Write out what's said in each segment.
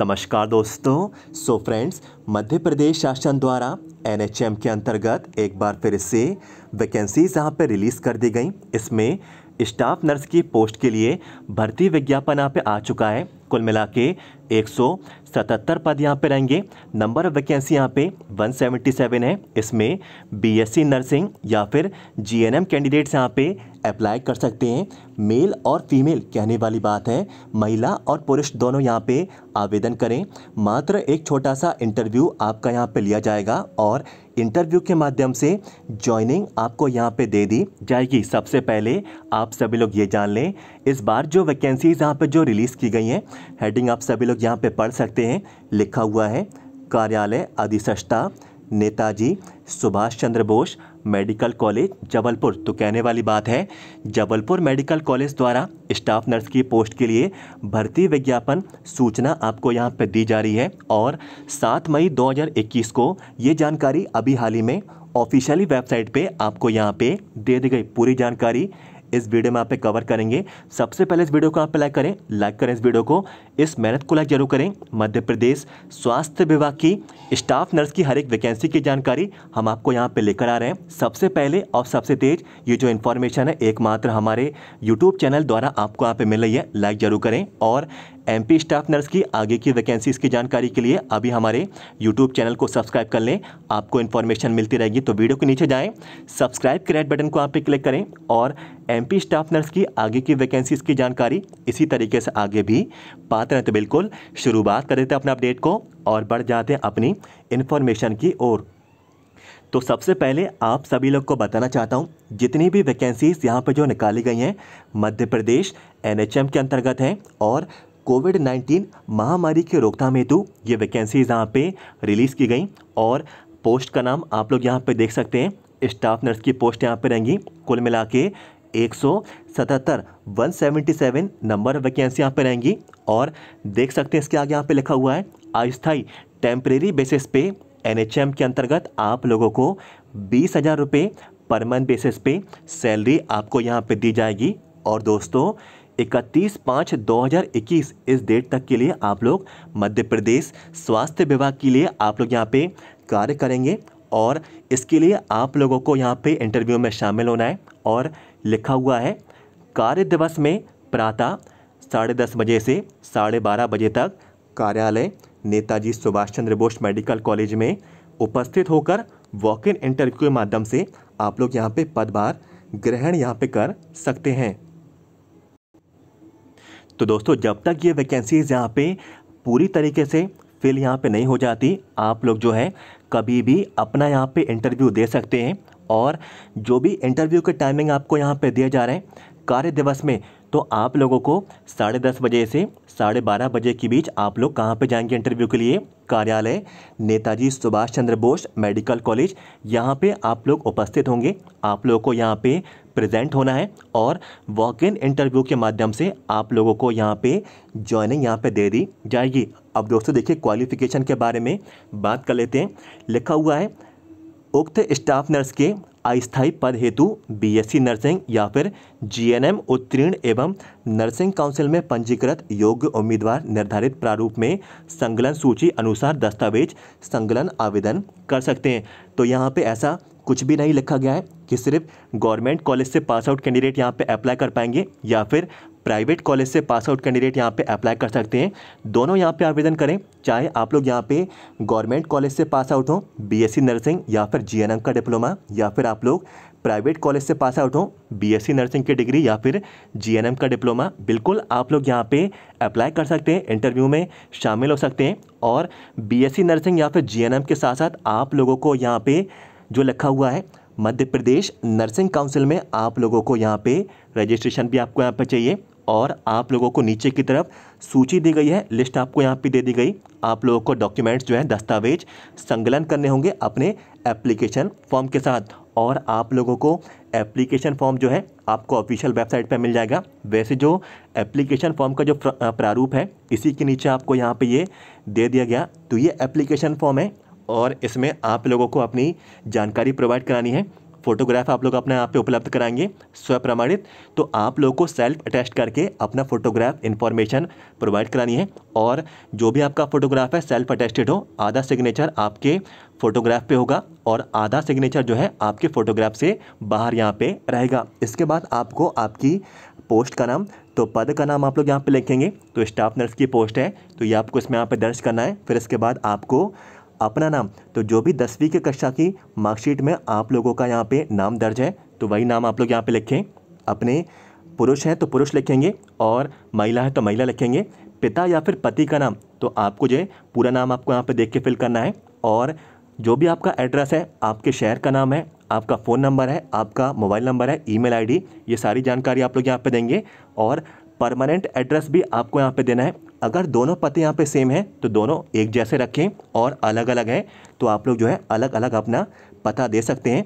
नमस्कार दोस्तों so friends मध्य प्रदेश शासन द्वारा एनएचएम के अंतर्गत एक बार फिर से वैकेंसीज यहाँ पे रिलीज़ कर दी गई इसमें स्टाफ नर्स की पोस्ट के लिए भर्ती विज्ञापन यहाँ पे आ चुका है कुल मिला के एक पद यहाँ पे रहेंगे नंबर ऑफ वैकेंसी यहाँ पे 177 है इसमें बीएससी नर्सिंग या फिर जीएनएम कैंडिडेट्स यहाँ पे अप्लाई कर सकते हैं मेल और फीमेल कहने वाली बात है महिला और पुरुष दोनों यहाँ पे आवेदन करें मात्र एक छोटा सा इंटरव्यू आपका यहाँ पे लिया जाएगा और इंटरव्यू के माध्यम से जॉइनिंग आपको यहाँ पे दे दी जाएगी सबसे पहले आप सभी लोग ये जान लें इस बार जो वैकेंसीज़ यहाँ पे जो रिलीज़ की गई हैं हेडिंग आप सभी लोग यहाँ पे पढ़ सकते हैं लिखा हुआ है कार्यालय अधिसष्टा नेताजी सुभाष चंद्र बोस मेडिकल कॉलेज जबलपुर तो कहने वाली बात है जबलपुर मेडिकल कॉलेज द्वारा स्टाफ नर्स की पोस्ट के लिए भर्ती विज्ञापन सूचना आपको यहाँ पर दी जा रही है और 7 मई 2021 को ये जानकारी अभी हाल ही में ऑफिशियली वेबसाइट पे आपको यहाँ पे दे दी गई पूरी जानकारी इस वीडियो में आप पे कवर करेंगे सबसे पहले इस वीडियो को आप लाइक करें लाइक करें इस वीडियो को इस मेहनत को लाइक जरूर करें मध्य प्रदेश स्वास्थ्य विभाग की स्टाफ नर्स की हर एक वैकेंसी की जानकारी हम आपको यहाँ पर लेकर आ रहे हैं सबसे पहले और सबसे तेज ये जो इन्फॉर्मेशन है एकमात्र हमारे यूट्यूब चैनल द्वारा आपको यहाँ पर मिल रही है लाइक जरूर करें और एमपी स्टाफ नर्स की आगे की वैकेंसीज की जानकारी के लिए अभी हमारे यूट्यूब चैनल को सब्सक्राइब कर लें आपको इन्फॉर्मेशन मिलती रहेगी तो वीडियो के नीचे जाएं सब्सक्राइब के रेड बटन को आप पे क्लिक करें और एमपी स्टाफ नर्स की आगे की वैकेंसीज की जानकारी इसी तरीके से आगे भी पाते रहें तो बिल्कुल शुरुआत कर देते हैं अपने अपडेट को और बढ़ जाते हैं अपनी इन्फॉर्मेशन की ओर तो सबसे पहले आप सभी लोग को बताना चाहता हूँ जितनी भी वैकेंसीज़ यहाँ पर जो निकाली गई हैं मध्य प्रदेश एनएचएम के अंतर्गत हैं और कोविड 19 महामारी की रोकथाम हेतु ये वैकेंसीज यहाँ पे रिलीज़ की गई और पोस्ट का नाम आप लोग यहाँ पे देख सकते हैं स्टाफ नर्स की पोस्ट यहाँ पे रहेंगी कुल मिला के एक सौ सतहत्तर one seventy seven number vacancy यहाँ पे रहेंगी और देख सकते हैं इसके आगे यहाँ पे लिखा हुआ है अस्थाई टेम्परेरी बेसिस पे एन के अंतर्गत आप लोगों को बीस हज़ार रुपये पर मंथ बेसिस पे सैलरी आपको यहाँ पे दी जाएगी और दोस्तों इकतीस पाँच 2021 इस डेट तक के लिए आप लोग मध्य प्रदेश स्वास्थ्य विभाग के लिए आप लोग यहाँ पे कार्य करेंगे और इसके लिए आप लोगों को यहाँ पे इंटरव्यू में शामिल होना है और लिखा हुआ है कार्य दिवस में प्रातः साढ़े दस बजे से साढ़े बारह बजे तक कार्यालय नेताजी सुभाष चंद्र बोस मेडिकल कॉलेज में उपस्थित होकर वॉक इन इंटरव्यू के माध्यम से आप लोग यहाँ पे पदभार ग्रहण यहाँ पे कर सकते हैं तो दोस्तों जब तक ये वैकेंसीज़ यहाँ पे पूरी तरीके से फिल यहाँ पे नहीं हो जाती आप लोग जो है कभी भी अपना यहाँ पे इंटरव्यू दे सकते हैं और जो भी इंटरव्यू के टाइमिंग आपको यहाँ पे दिए जा रहे हैं कार्य दिवस में तो आप लोगों को साढ़े दस बजे से साढ़े बारह बजे के बीच आप लोग कहाँ पे जाएंगे इंटरव्यू के लिए कार्यालय नेताजी सुभाष चंद्र बोस मेडिकल कॉलेज यहाँ पे आप लोग उपस्थित होंगे आप लोगों को यहाँ पे प्रेजेंट होना है और वॉक इन इंटरव्यू के माध्यम से आप लोगों को यहाँ पे ज्वाइनिंग यहाँ पे दे दी जाएगी अब दोस्तों देखिए क्वालिफिकेशन के बारे में बात कर लेते हैं लिखा हुआ है उक्त स्टाफ नर्स के अस्थायी पद हेतु बीएससी नर्सिंग या फिर जीएनएम उत्तीर्ण एवं नर्सिंग काउंसिल में पंजीकृत योग्य उम्मीदवार निर्धारित प्रारूप में संगलन सूची अनुसार दस्तावेज संगलन आवेदन कर सकते हैं तो यहाँ पे ऐसा कुछ भी नहीं लिखा गया है कि सिर्फ गवर्नमेंट कॉलेज से पास आउट कैंडिडेट यहाँ पे अप्लाई कर पाएंगे या फिर प्राइवेट कॉलेज से पास आउट कैंडिडेट यहाँ पे अप्लाई कर सकते हैं दोनों यहाँ पे आवेदन करें चाहे आप लोग यहाँ पे गवर्नमेंट कॉलेज से पास आउट हों बीएससी नर्सिंग या फिर जी का डिप्लोमा या फिर आप लोग प्राइवेट कॉलेज से पास आउट हों बीएससी नर्सिंग की डिग्री या फिर जी का डिप्लोमा बिल्कुल आप लोग यहाँ पे अप्लाई कर सकते हैं इंटरव्यू में शामिल हो सकते हैं और बी नर्सिंग या फिर जी के साथ साथ आप लोगों को यहाँ पे जो लिखा हुआ है मध्य प्रदेश नर्सिंग काउंसिल में आप लोगों को यहाँ पे रजिस्ट्रेशन भी आपको यहाँ पे चाहिए और आप लोगों को नीचे की तरफ सूची दी गई है लिस्ट आपको यहाँ पे दे दी गई आप लोगों को डॉक्यूमेंट्स जो हैं दस्तावेज संकलन करने होंगे अपने एप्लीकेशन फॉर्म के साथ और आप लोगों को एप्लीकेशन फॉर्म जो है आपको ऑफिशियल वेबसाइट पर मिल जाएगा वैसे जो एप्लीकेशन फॉर्म का जो प्रारूप है इसी के नीचे आपको यहाँ पे ये दे दिया गया तो ये एप्लीकेशन फॉर्म है और इसमें आप लोगों को अपनी जानकारी प्रोवाइड करानी है फोटोग्राफ आप लोग अपने आप पे उपलब्ध कराएंगे स्वप्रमाणित तो आप लोग को सेल्फ अटेस्ट करके अपना फोटोग्राफ इन्फॉर्मेशन प्रोवाइड करानी है और जो भी आपका फोटोग्राफ है सेल्फ अटेस्टेड हो आधा सिग्नेचर आपके फोटोग्राफ पे होगा और आधा सिग्नेचर जो है आपके फ़ोटोग्राफ से बाहर यहाँ पे रहेगा इसके बाद आपको आपकी पोस्ट का नाम तो पद का नाम आप लोग यहाँ पर लिखेंगे तो स्टाफ नर्स की पोस्ट है तो ये आपको इसमें यहाँ पर दर्ज करना है फिर इसके बाद आपको अपना नाम तो जो भी दसवीं की कक्षा की मार्कशीट में आप लोगों का यहाँ पे नाम दर्ज है तो वही नाम आप लोग यहाँ पे लिखें अपने पुरुष हैं तो पुरुष लिखेंगे और महिला है तो महिला लिखेंगे पिता या फिर पति का नाम तो आपको जो है पूरा नाम आपको यहाँ पे देख के फिल करना है और जो भी आपका एड्रेस है आपके शहर का नाम है आपका फ़ोन नंबर है आपका मोबाइल नंबर है ई मेल ये सारी जानकारी आप लोग यहाँ पर देंगे और परमानेंट एड्रेस भी आपको यहाँ पे देना है अगर दोनों पते यहाँ पे सेम हैं तो दोनों एक जैसे रखें और अलग अलग हैं तो आप लोग जो है अलग अलग अपना पता दे सकते हैं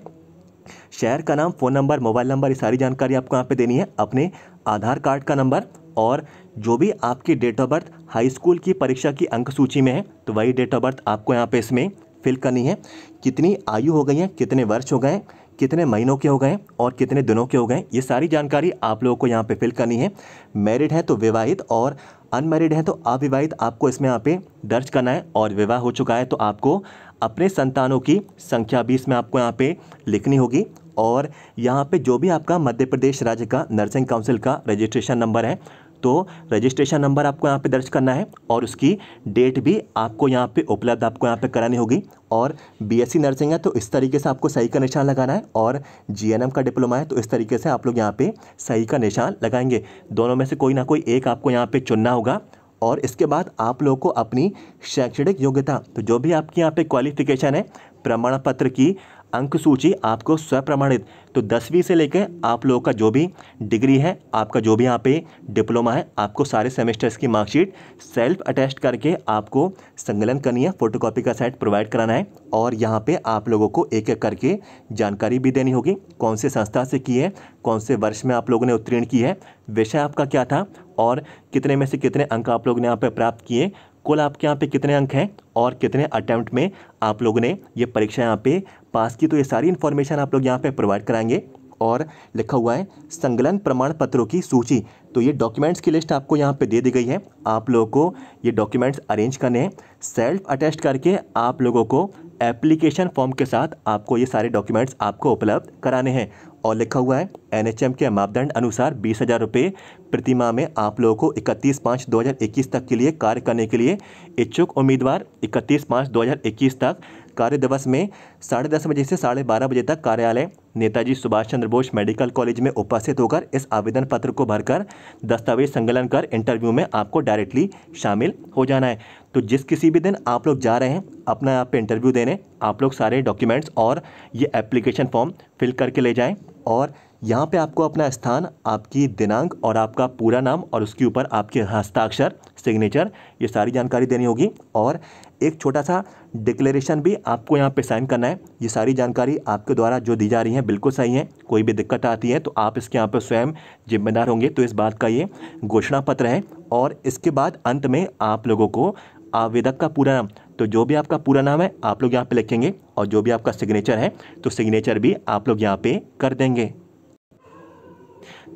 शहर का नाम फ़ोन नंबर मोबाइल नंबर ये सारी जानकारी आपको यहाँ पे देनी है अपने आधार कार्ड का नंबर और जो भी आपकी date of birth high school की परीक्षा की अंक सूची में है तो वही डेट ऑफ बर्थ आपको यहाँ पर इसमें फिल करनी है कितनी आयु हो गई है कितने वर्ष हो गए कितने महीनों के हो गए और कितने दिनों के हो गए ये सारी जानकारी आप लोगों को यहाँ पे फिल करनी है मैरिड है तो विवाहित और अनमेरिड हैं तो अविवाहित आपको इसमें यहाँ पे दर्ज करना है और विवाह हो चुका है तो आपको अपने संतानों की संख्या भी इसमें आपको यहाँ पे लिखनी होगी और यहाँ पे जो भी आपका मध्य प्रदेश राज्य का नर्सिंग काउंसिल का रजिस्ट्रेशन नंबर है तो रजिस्ट्रेशन नंबर आपको यहाँ पे दर्ज करना है और उसकी डेट भी आपको यहाँ पे उपलब्ध आपको यहाँ पे करानी होगी और बीएससी नर्सिंग है तो इस तरीके से आपको सही का निशान लगाना है और जीएनएम का डिप्लोमा है तो इस तरीके से आप लोग यहाँ पे सही का निशान लगाएंगे दोनों में से कोई ना कोई एक आपको यहाँ पर चुनना होगा और इसके बाद आप लोगों को अपनी शैक्षणिक योग्यता तो जो भी आपकी यहाँ पर क्वालिफिकेशन है प्रमाण पत्र की अंक सूची आपको स्वप्रमाणित तो दसवीं से लेकर आप लोगों का जो भी डिग्री है आपका जो भी यहाँ पे डिप्लोमा है आपको सारे सेमेस्टर्स की मार्कशीट सेल्फ अटेस्ट करके आपको संकलन करनी है फोटोकॉपी का साइट प्रोवाइड कराना है और यहाँ पे आप लोगों को एक एक करके जानकारी भी देनी होगी कौन से संस्था से की है कौन से वर्ष में आप लोगों ने उत्तीर्ण की है विषय आपका क्या था और कितने में से कितने अंक आप लोगों ने यहाँ पर प्राप्त किए कुल आपके यहाँ पे कितने अंक हैं और कितने अटैम्प्ट में आप लोगों ने ये परीक्षा यहाँ पे पास की तो ये सारी इन्फॉर्मेशन आप लोग यहाँ पे प्रोवाइड कराएंगे और लिखा हुआ है संगलन प्रमाण पत्रों की सूची तो ये डॉक्यूमेंट्स की लिस्ट आपको यहाँ पे दे दी गई है आप लोगों को ये डॉक्यूमेंट्स अरेंज करने हैं सेल्फ अटेस्ट करके आप लोगों को एप्लीकेशन फॉर्म के साथ आपको ये सारे डॉक्यूमेंट्स आपको उपलब्ध कराने हैं और लिखा हुआ है एनएचएम के मापदंड अनुसार बीस हज़ार रुपये प्रतिमाह में आप लोगों को इकतीस पाँच 2021 तक के लिए कार्य करने के लिए इच्छुक उम्मीदवार इकतीस पाँच 2021 तक कार्य दिवस में साढ़े दस बजे से साढ़े बारह बजे तक कार्यालय नेताजी सुभाष चंद्र बोस मेडिकल कॉलेज में उपस्थित होकर इस आवेदन पत्र को भरकर दस्तावेज संकलन कर इंटरव्यू में आपको डायरेक्टली शामिल हो जाना है तो जिस किसी भी दिन आप लोग जा रहे हैं अपना आप पे इंटरव्यू देने आप लोग सारे डॉक्यूमेंट्स और ये एप्लीकेशन फॉर्म फिल करके ले जाएँ और यहाँ पे आपको अपना स्थान आपकी दिनांक और आपका पूरा नाम और उसके ऊपर आपके हस्ताक्षर सिग्नेचर ये सारी जानकारी देनी होगी और एक छोटा सा डिक्लेरेशन भी आपको यहाँ पे साइन करना है ये सारी जानकारी आपके द्वारा जो दी जा रही है बिल्कुल सही है कोई भी दिक्कत आती है तो आप इसके यहाँ पर स्वयं जिम्मेदार होंगे तो इस बात का ये घोषणा पत्र है और इसके बाद अंत में आप लोगों को आवेदक का पूरा नाम तो जो भी आपका पूरा नाम है आप लोग यहाँ पे लिखेंगे और जो भी आपका सिग्नेचर है तो सिग्नेचर भी आप लोग यहाँ पे कर देंगे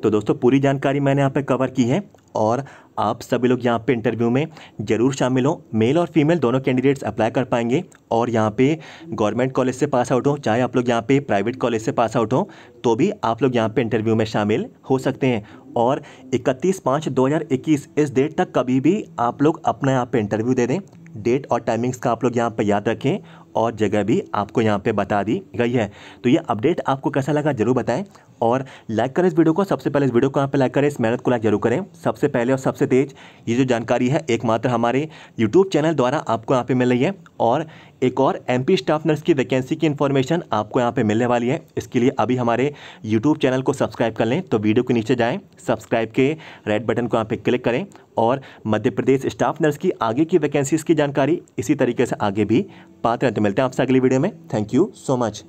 तो दोस्तों पूरी जानकारी मैंने यहाँ पे कवर की है और आप सभी लोग यहाँ पे इंटरव्यू में ज़रूर शामिल हों मेल और फीमेल दोनों कैंडिडेट्स अप्लाई कर पाएंगे और यहाँ पे गवर्नमेंट कॉलेज से पास आउट हो चाहे आप लोग यहाँ पे प्राइवेट कॉलेज से पास आउट हो तो भी आप लोग यहाँ पे इंटरव्यू में शामिल हो सकते हैं और 31 पाँच 2021 इस डेट तक कभी भी आप लोग अपना यहाँ पर इंटरव्यू दे दें डेट और टाइमिंग्स का आप लोग यहाँ पर याद रखें और जगह भी आपको यहाँ पे बता दी गई है तो ये अपडेट आपको कैसा लगा जरूर बताएं और लाइक करें इस वीडियो को सबसे पहले इस वीडियो को यहाँ पे लाइक करें इस मेहनत को लाइक जरूर करें सबसे पहले और सबसे तेज ये जो जानकारी है एकमात्र हमारे यूट्यूब चैनल द्वारा आपको यहाँ पर मिल रही है और एक और एमपी स्टाफ नर्स की वैकेंसी की इन्फॉर्मेशन आपको यहाँ पे मिलने वाली है इसके लिए अभी हमारे यूट्यूब चैनल को सब्सक्राइब कर लें तो वीडियो के नीचे जाएं सब्सक्राइब के रेड बटन को यहाँ पे क्लिक करें और मध्य प्रदेश स्टाफ नर्स की आगे की वैकेंसीज़ की जानकारी इसी तरीके से आगे भी पाते तो मिलते हैं आपसे अगली वीडियो में थैंक यू सो मच